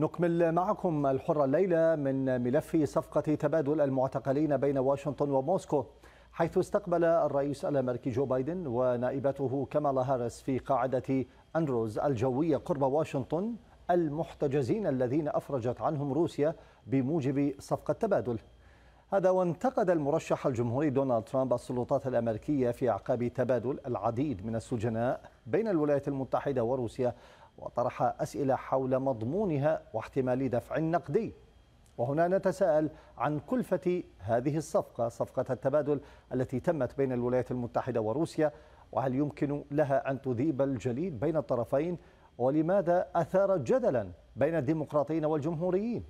نكمل معكم الحرة الليلة من ملف صفقة تبادل المعتقلين بين واشنطن وموسكو حيث استقبل الرئيس الأمريكي جو بايدن ونائبته كمالا هارس في قاعدة أندروز الجوية قرب واشنطن المحتجزين الذين أفرجت عنهم روسيا بموجب صفقة تبادل هذا وانتقد المرشح الجمهوري دونالد ترامب السلطات الأمريكية في أعقاب تبادل العديد من السجناء بين الولايات المتحدة وروسيا وطرح أسئلة حول مضمونها واحتمال دفع نقدي وهنا نتساءل عن كلفة هذه الصفقة صفقة التبادل التي تمت بين الولايات المتحدة وروسيا وهل يمكن لها أن تذيب الجليد بين الطرفين ولماذا أثارت جدلا بين الديمقراطيين والجمهوريين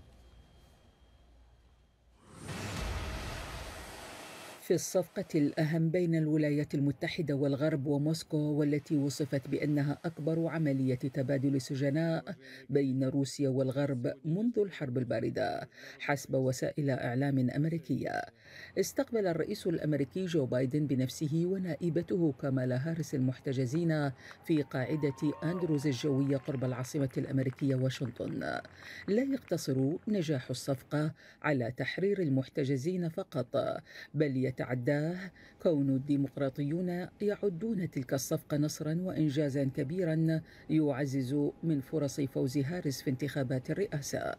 في الصفقة الأهم بين الولايات المتحدة والغرب وموسكو والتي وصفت بأنها أكبر عملية تبادل سجناء بين روسيا والغرب منذ الحرب الباردة حسب وسائل إعلام أمريكية استقبل الرئيس الأمريكي جو بايدن بنفسه ونائبته كامالا هارس المحتجزين في قاعدة أندروز الجوية قرب العاصمة الأمريكية واشنطن لا يقتصر نجاح الصفقة على تحرير المحتجزين فقط بل يتعداه كون الديمقراطيون يعدون تلك الصفقة نصرا وإنجازا كبيرا يعزز من فرص فوز هارس في انتخابات الرئاسة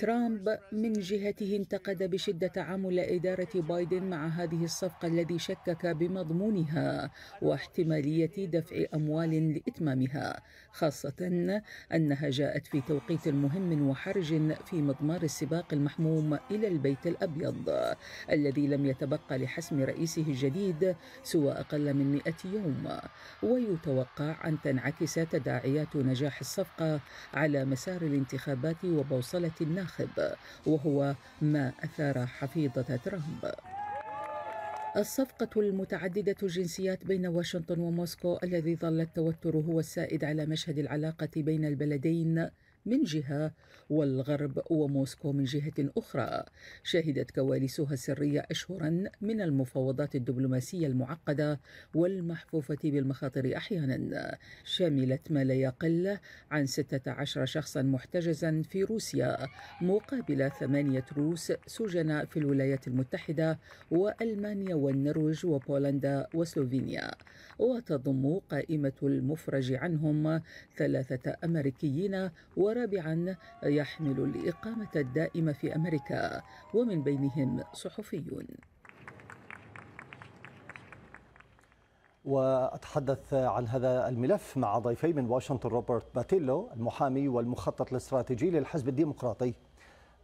ترامب من جهته انتقد بشدة تعامل إدارة بايدن مع هذه الصفقة الذي شكك بمضمونها واحتمالية دفع أموال لإتمامها خاصة أنها جاءت في توقيت مهم وحرج في مضمار السباق المحموم إلى البيت الأبيض الذي لم يتبقى لحسم رئيسه الجديد سوى أقل من 100 يوم ويتوقع أن تنعكس تداعيات نجاح الصفقة على مسار الانتخابات وبوصلة الناخب وهو ما أثار حفيظة ترامب الصفقة المتعددة الجنسيات بين واشنطن وموسكو الذي ظل التوتر هو السائد على مشهد العلاقة بين البلدين من جهة والغرب وموسكو من جهة أخرى شهدت كواليسها السرية أشهرا من المفاوضات الدبلوماسية المعقدة والمحفوفة بالمخاطر أحيانا شملت ما لا يقل عن 16 شخصا محتجزا في روسيا مقابل ثمانية روس سجناء في الولايات المتحدة وألمانيا والنرويج وبولندا وسلوفينيا وتضم قائمة المفرج عنهم ثلاثة أمريكيين و ورابعا يحمل الإقامة الدائمة في أمريكا ومن بينهم صحفيون وأتحدث عن هذا الملف مع ضيفي من واشنطن روبرت باتيلو المحامي والمخطط الاستراتيجي للحزب الديمقراطي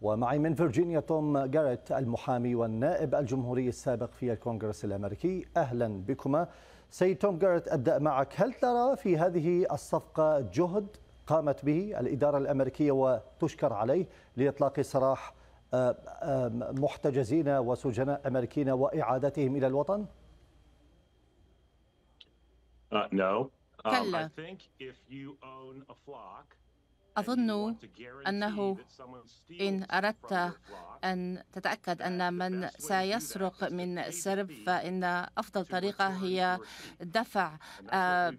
ومعي من فيرجينيا توم جاريت المحامي والنائب الجمهوري السابق في الكونغرس الأمريكي أهلا بكما سيد توم جاريت أبدأ معك هل ترى في هذه الصفقة جهد قامت به الإدارة الأمريكية وتشكر عليه لإطلاق سراح آه، آه، محتجزين وسجناء أمريكيين وإعادتهم إلى الوطن؟ Uh, um, أظن أنه إن أردت أن تتأكد أن من سيسرق من سرب فإن أفضل طريقة هي دفع آه،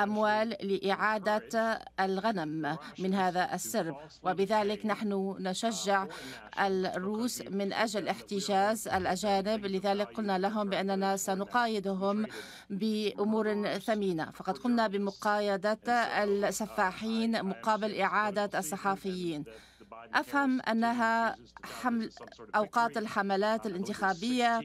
أموال لإعادة الغنم من هذا السرب وبذلك نحن نشجع الروس من أجل احتجاز الأجانب لذلك قلنا لهم بأننا سنقايدهم بأمور ثمينة فقد قمنا بمقايدة السفاحين مقايدة مقابل إعادة الصحفيين أفهم أنها حمل أوقات الحملات الانتخابية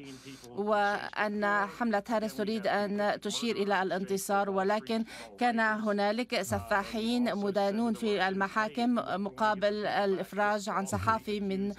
وأن حملة هارس تريد أن تشير إلى الانتصار ولكن كان هنالك سفاحين مدانون في المحاكم مقابل الإفراج عن صحافي من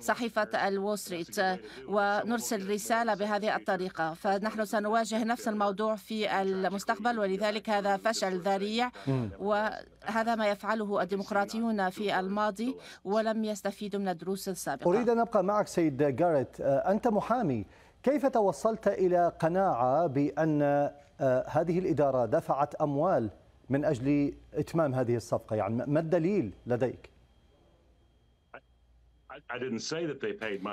صحيفة الوستريت ستريت ونرسل رسالة بهذه الطريقة فنحن سنواجه نفس الموضوع في المستقبل ولذلك هذا فشل ذريع وهذا ما يفعله الديمقراطيون في الماضي ولم يستفيدوا من الدروس السابقة أريد أن أبقى معك سيد جاريت آه، أنت محامي كيف توصلت إلى قناعة بأن آه، هذه الإدارة دفعت أموال من أجل إتمام هذه الصفقة يعني ما الدليل لديك؟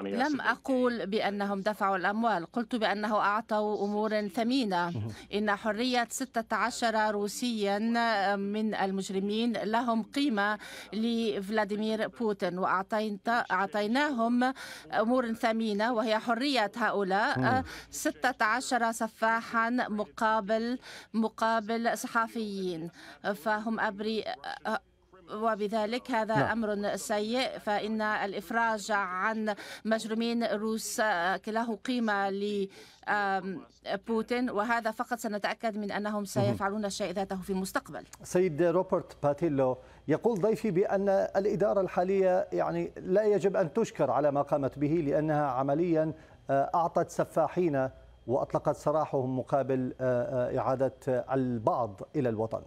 لم أقول بأنهم دفعوا الأموال قلت بأنه أعطوا أمور ثمينة إن حرية 16 روسيا من المجرمين لهم قيمة لفلاديمير بوتين وأعطيناهم أمور ثمينة وهي حرية هؤلاء 16 سفاحا مقابل مقابل صحفيين فهم أبرئ وبذلك هذا لا. نعم. أمر سيء فإن الإفراج عن مجرمين روس آه، له قيمة ل بوتين وهذا فقط سنتأكد من أنهم سيفعلون الشيء ذاته في المستقبل سيد روبرت باتيلو يقول ضيفي بأن الإدارة الحالية يعني لا يجب أن تشكر على ما قامت به لأنها عمليا آه، أعطت سفاحين وأطلقت سراحهم مقابل آه، إعادة البعض إلى الوطن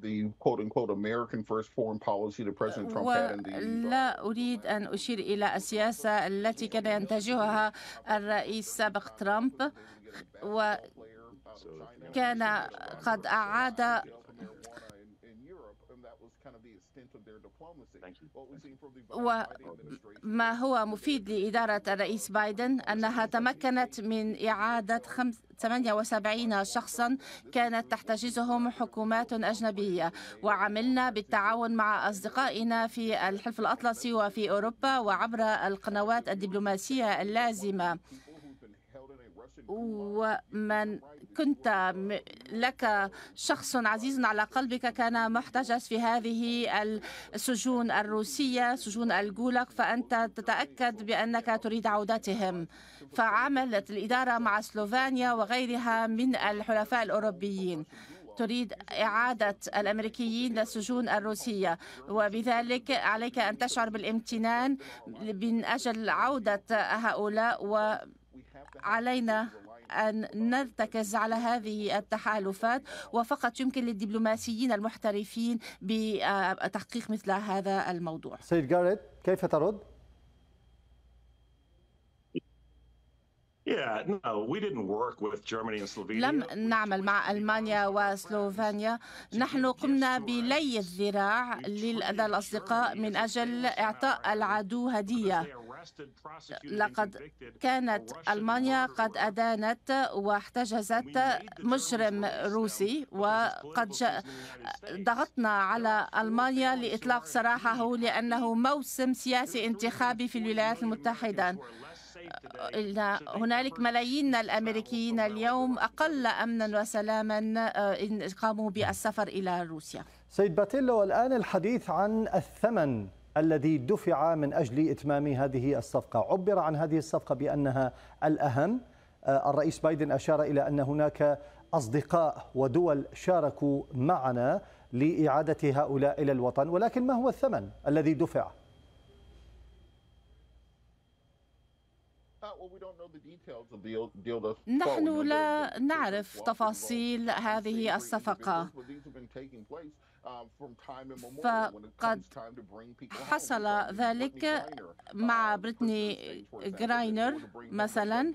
The quote unquote American first foreign policy that President Trump had in the لا أريد أن أشير إلى السياسة التي كان ينتجها الرئيس السابق ترامب وكان قد أعاد وما هو مفيد لإدارة الرئيس بايدن أنها تمكنت من إعادة 78 شخصا كانت تحتجزهم حكومات أجنبية وعملنا بالتعاون مع أصدقائنا في الحلف الأطلسي وفي أوروبا وعبر القنوات الدبلوماسية اللازمة ومن كنت لك شخص عزيز على قلبك كان محتجز في هذه السجون الروسية سجون الجولك فأنت تتأكد بأنك تريد عودتهم فعملت الإدارة مع سلوفانيا وغيرها من الحلفاء الأوروبيين تريد إعادة الأمريكيين للسجون الروسية وبذلك عليك أن تشعر بالامتنان من أجل عودة هؤلاء و علينا أن نرتكز على هذه التحالفات وفقط يمكن للدبلوماسيين المحترفين بتحقيق مثل هذا الموضوع سيد جاريت كيف ترد؟ لم نعمل مع ألمانيا وسلوفانيا نحن قمنا بلي الذراع للاصدقاء من أجل إعطاء العدو هدية لقد كانت ألمانيا قد أدانت واحتجزت مجرم روسي وقد ضغطنا على ألمانيا لإطلاق سراحه لأنه موسم سياسي انتخابي في الولايات المتحدة هنالك ملايين الأمريكيين اليوم أقل أمنا وسلاما آه، إن قاموا بالسفر إلى روسيا سيد باتيلو الآن الحديث عن الثمن الذي دفع من أجل إتمام هذه الصفقة عبر عن هذه الصفقة بأنها الأهم آه، الرئيس بايدن أشار إلى أن هناك أصدقاء ودول شاركوا معنا لإعادة هؤلاء إلى الوطن ولكن ما هو الثمن الذي دفع؟ نحن لا نعرف تفاصيل هذه الصفقة Um, فقد حصل ذلك مع بريتني um, جراينر مثلا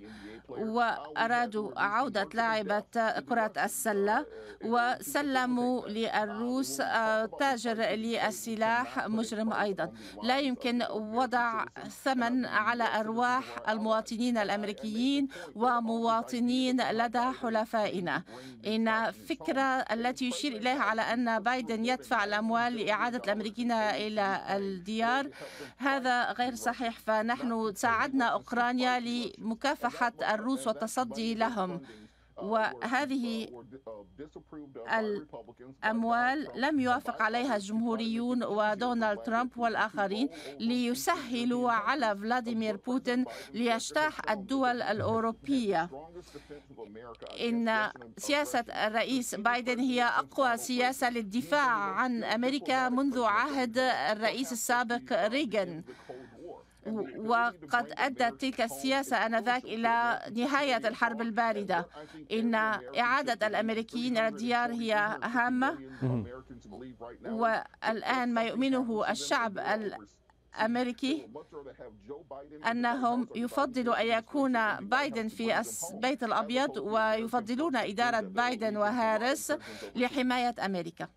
وأرادوا uh, عودة لاعبة كرة uh, السلة وسلموا uh, للروس تاجر للسلاح مجرم أيضا لا يمكن وضع ثمن على أرواح المواطنين الأمريكيين ومواطنين لدى حلفائنا إن فكرة التي يشير إليها على أن بايدن يدفع الأموال لإعادة الأمريكيين إلى الديار هذا غير صحيح فنحن ساعدنا أوكرانيا لمكافحة الروس والتصدي لهم وهذه الأموال لم يوافق عليها الجمهوريون ودونالد ترامب والآخرين ليسهلوا على فلاديمير بوتين ليجتاح الدول الأوروبية إن سياسة الرئيس بايدن هي أقوى سياسة للدفاع عن أمريكا منذ عهد الرئيس السابق ريغان وقد أدت تلك السياسة آنذاك إلى نهاية الحرب الباردة إن إعادة الأمريكيين إلى الديار هي هامة والآن ما يؤمنه الشعب الأمريكي أنهم يفضلوا أن يكون بايدن في البيت الأبيض ويفضلون إدارة بايدن وهارس لحماية أمريكا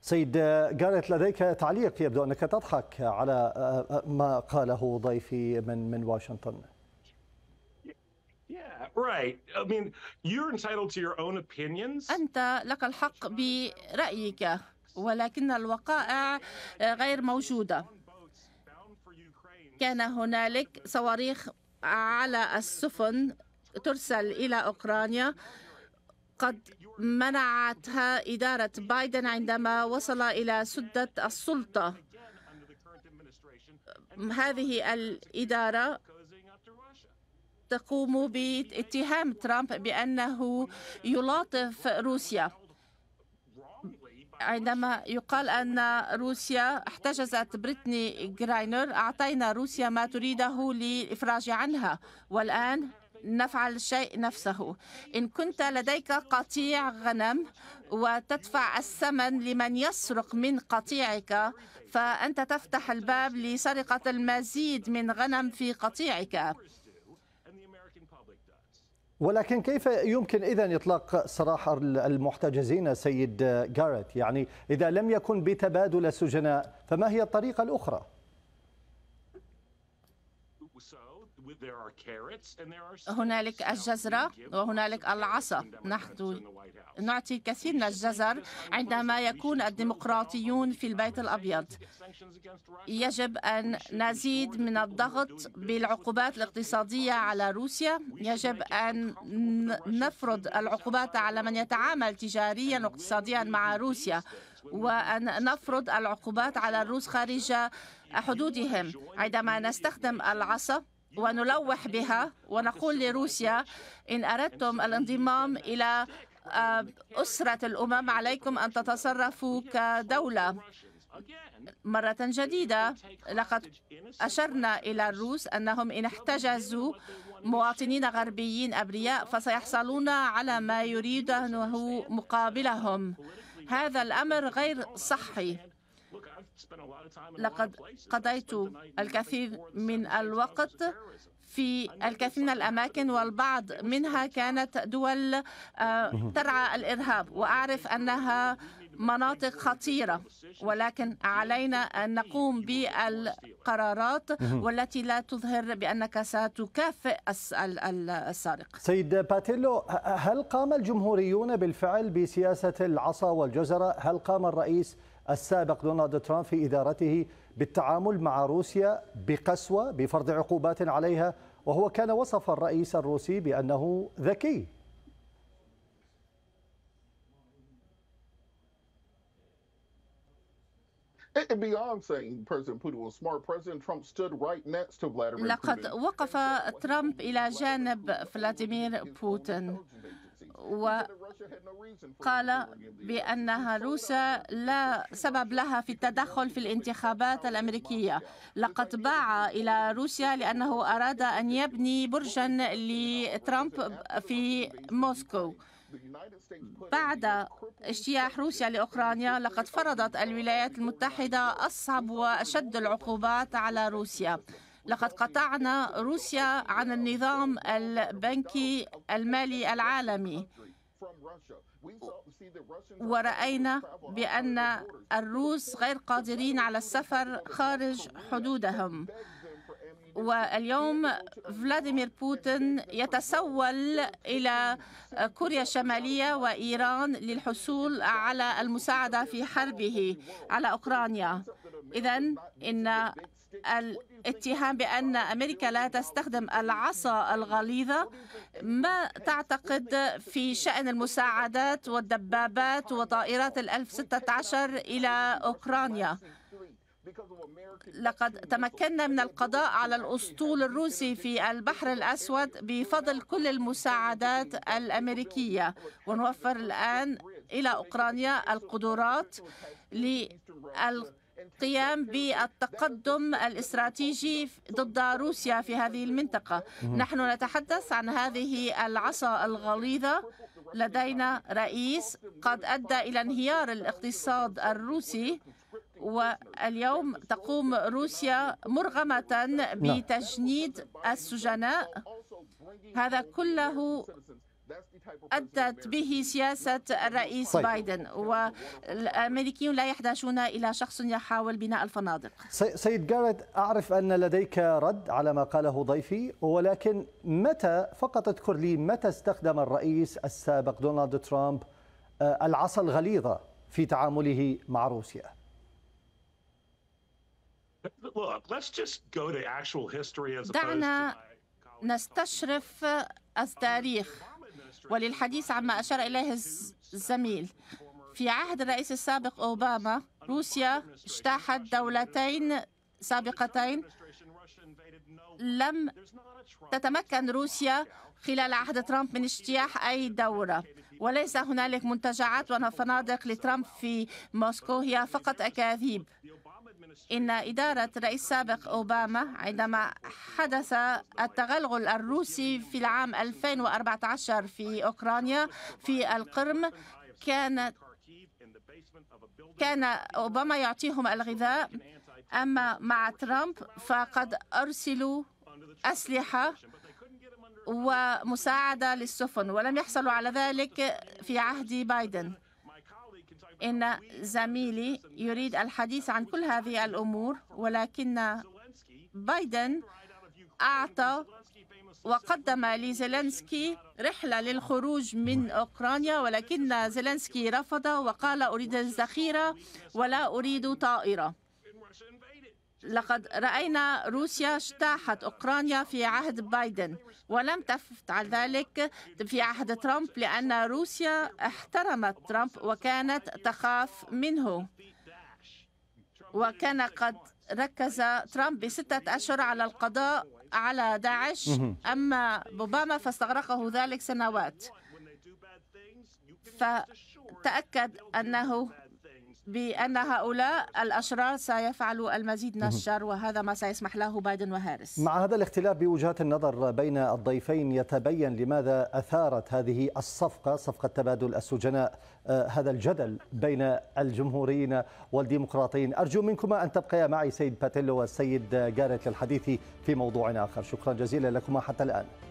سيد جاريت لديك تعليق يبدو أنك تضحك على آه، آه، ما قاله ضيفي من من واشنطن أنت لك الحق برأيك ولكن الوقائع آه، غير موجودة كان هنالك صواريخ على السفن ترسل إلى أوكرانيا قد منعتها إدارة بايدن عندما وصل إلى سدة السلطة هذه الإدارة تقوم باتهام ترامب بأنه يلاطف روسيا عندما يقال أن روسيا احتجزت بريتني جراينر أعطينا روسيا ما تريده للإفراج عنها والآن نفعل الشيء نفسه إن كنت لديك قطيع غنم وتدفع الثمن لمن يسرق من قطيعك فأنت تفتح الباب لسرقة المزيد من غنم في قطيعك ولكن كيف يمكن اذا اطلاق سراح المحتجزين سيد جاريت يعني اذا لم يكن بتبادل السجناء فما هي الطريقه الاخرى هنالك الجزرة وهنالك العصا نحن نعطي الكثير من الجزر عندما يكون الديمقراطيون في البيت الأبيض يجب أن نزيد من الضغط بالعقوبات الاقتصادية على روسيا يجب أن نفرض العقوبات على من يتعامل تجاريا واقتصاديا مع روسيا وأن نفرض العقوبات على الروس خارج حدودهم عندما نستخدم العصا ونلوح بها ونقول لروسيا إن أردتم الانضمام إلى آه، أسرة الأمم عليكم أن تتصرفوا كدولة مرة جديدة لقد أشرنا إلى الروس أنهم إن احتجزوا مواطنين غربيين أبرياء فسيحصلون على ما يريده مقابلهم هذا الأمر غير صحي لقد قضيت الكثير من الوقت في الكثير من الأماكن والبعض منها كانت دول آه، ترعى الإرهاب وأعرف أنها مناطق خطيرة ولكن علينا أن نقوم بالقرارات والتي لا تظهر بأنك ستكافئ السارق سيد باتيلو هل قام الجمهوريون بالفعل بسياسة العصا والجزرة؟ هل قام الرئيس السابق دونالد ترامب في إدارته بالتعامل مع روسيا بقسوة بفرض عقوبات عليها وهو كان وصف الرئيس الروسي بأنه ذكي لقد وقف ترامب إلى جانب فلاديمير بوتين وقال بأنها روسيا لا سبب لها في التدخل في الانتخابات الأمريكية لقد باع إلى روسيا لأنه أراد أن يبني برجا لترامب في موسكو بعد اجتياح روسيا لاوكرانيا لقد فرضت الولايات المتحده اصعب واشد العقوبات على روسيا لقد قطعنا روسيا عن النظام البنكي المالي العالمي ورأينا بأن الروس غير قادرين على السفر خارج حدودهم واليوم فلاديمير بوتين يتسول إلى كوريا الشمالية وإيران للحصول على المساعدة في حربه على أوكرانيا إذا إن الاتهام بأن أمريكا لا تستخدم العصا الغليظة ما تعتقد في شأن المساعدات والدبابات وطائرات الألف عشر إلى أوكرانيا لقد تمكنا من القضاء على الأسطول الروسي في البحر الأسود بفضل كل المساعدات الأمريكية ونوفر الآن إلى أوكرانيا القدرات لل القيام بالتقدم الاستراتيجي ضد روسيا في هذه المنطقة نحن نتحدث عن هذه العصا الغليظة لدينا رئيس قد أدى إلى انهيار الاقتصاد الروسي واليوم تقوم روسيا مرغمة نعم. بتجنيد السجناء هذا كله أدت به سياسة نعم. الرئيس طيب. بايدن والأمريكيون لا يحتاجون إلى شخص يحاول بناء الفنادق سيد جاريت أعرف أن لديك رد على ما قاله ضيفي ولكن متى فقط اذكر لي متى استخدم الرئيس السابق دونالد ترامب آه، العصا الغليظة في تعامله مع روسيا؟ دعنا نستشرف التاريخ وللحديث عما أشار إليه الزميل في عهد الرئيس السابق أوباما روسيا اجتاحت دولتين سابقتين لم تتمكن روسيا خلال عهد ترامب من اجتياح أي دورة وليس هنالك منتجعات وفنادق لترامب في موسكو هي فقط أكاذيب إن إدارة رئيس سابق أوباما عندما حدث التغلغل الروسي في العام 2014 في أوكرانيا في القرم كانت كان أوباما يعطيهم الغذاء أما مع ترامب فقد أرسلوا أسلحة ومساعدة للسفن ولم يحصلوا على ذلك في عهد بايدن إن زميلي يريد الحديث عن كل هذه الأمور ولكن بايدن أعطى وقدم لزيلنسكي رحلة للخروج من أوكرانيا ولكن زيلنسكي رفض وقال أريد الذخيرة ولا أريد طائرة لقد رأينا روسيا اجتاحت أوكرانيا في عهد بايدن ولم تفعل ذلك في عهد ترامب لأن روسيا احترمت ترامب وكانت تخاف منه وكان قد ركز ترامب بستة أشهر على القضاء على داعش أما أوباما فاستغرقه ذلك سنوات فتأكد أنه بأن هؤلاء الأشرار سيفعلوا المزيد من الشر وهذا ما سيسمح له بايدن وهارس مع هذا الاختلاف بوجهات النظر بين الضيفين يتبين لماذا أثارت هذه الصفقة صفقة تبادل السجناء آه، هذا الجدل بين الجمهوريين والديمقراطيين أرجو منكما أن تبقيا معي سيد باتيلو والسيد آه، جاريت للحديث في موضوع آخر شكرا جزيلا لكما حتى الآن